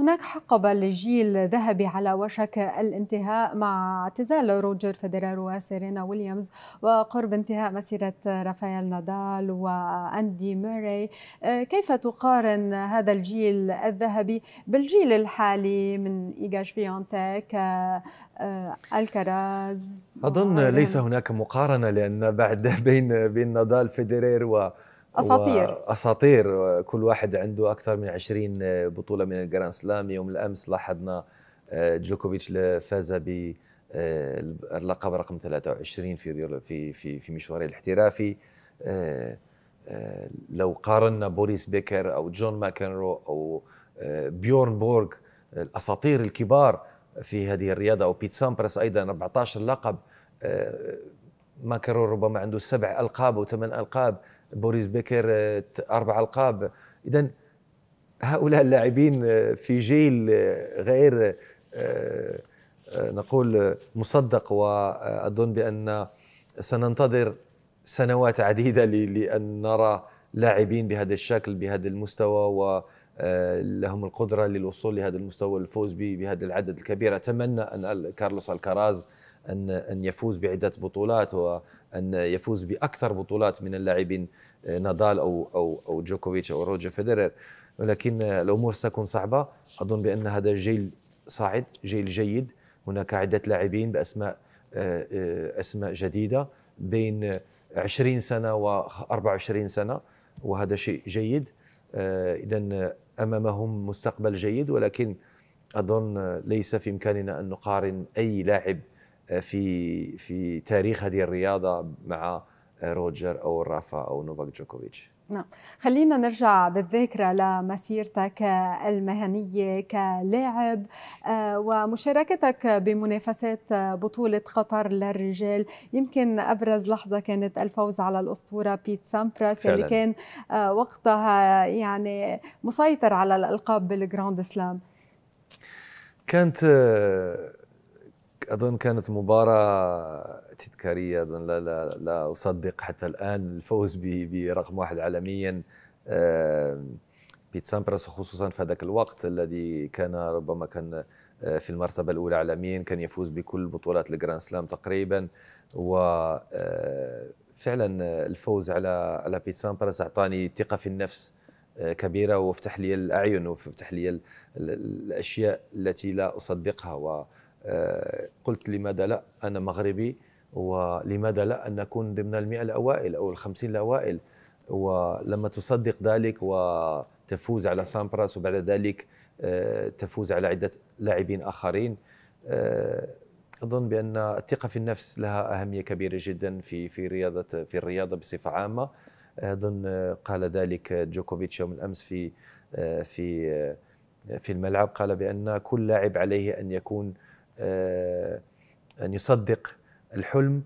هناك حقبة لجيل ذهبي على وشك الانتهاء مع اعتزال روجر فederer وسيرينا ويليامز وقرب انتهاء مسيرة رافائيل نادال وأندي ميري آه، كيف تقارن هذا الجيل الذهبي بالجيل الحالي من إيجاش فيونتك آه، آه، الكراز أظن ليس هناك مقارنة لأن بعد بين بين نادال فيدرير و اساطير اساطير كل واحد عنده اكثر من 20 بطوله من الجراند سلام يوم الامس لاحظنا آه، جوكوفيتش فاز ب آه، اللقب رقم 23 في في في في مشواره الاحترافي آه، لو قارنا بوريس بيكر او جون ماكنرو او بيورن بورغ الاساطير الكبار في هذه الرياضه بيت سامبرس ايضا 14 لقب ماكرون ربما عنده سبع القاب او ثمان القاب بوريس بيكر آه، اربع القاب اذا هؤلاء اللاعبين آه، في جيل آه، غير نقول مصدق واظن بان سننتظر سنوات عديده لان نرى لاعبين بهذا الشكل بهذا المستوى و لهم القدره للوصول لهذا المستوى والفوز بهذا العدد الكبير اتمنى ان كارلوس الكراز ان ان يفوز بعده بطولات وان يفوز باكثر بطولات من اللاعبين آه، نادال او او او جوكوفيتش او روجر فيدرر ولكن آه، الامور ستكون صعبه اظن بان هذا جيل صاعد جيل جيد هناك عده لاعبين باسماء آه، اسماء جديده بين 20 سنه و24 سنه وهذا شيء جيد اذا امامهم مستقبل جيد ولكن اظن ليس في امكاننا ان نقارن اي لاعب في في تاريخ هذه الرياضه مع روجر او رافا او نوفاك جوكوفيتش نعم خلينا نرجع بالذاكرة لمسيرتك المهنية كلاعب آه، ومشاركتك بمنافسات بطولة قطر للرجال يمكن أبرز لحظة كانت الفوز على الأسطورة بيت سامبراس اللي كان آه، وقتها يعني مسيطر على الألقاب بالجراند سلام كانت آه، اظن كانت مباراه تذكاريه اظن لا لا لا اصدق حتى الان الفوز برقم واحد عالميا آه، بيت سامبراس خصوصا في هذاك الوقت الذي كان ربما كان آه، في المرتبه الاولى عالميا كان يفوز بكل بطولات الجراند سلام تقريبا وفعلا آه، الفوز على على بيت سامبراس اعطاني ثقه في النفس كبيره وفتح لي الاعين وفتح لي الاشياء التي لا اصدقها و آه، قلت لماذا لا أنا مغربي ولماذا لا أن نكون ضمن المئة الأوائل أو الخمسين الأوائل ولما تصدق ذلك وتفوز على سامبراس وبعد ذلك آه، تفوز على عدة لاعبين آخرين آه، أظن بأن الثقة في النفس لها أهمية كبيرة جدا في في رياضة في الرياضة بصفة عامة أظن قال ذلك جوكوفيتش يوم الأمس في في في الملعب قال بأن كل لاعب عليه أن يكون آه، ان يصدق الحلم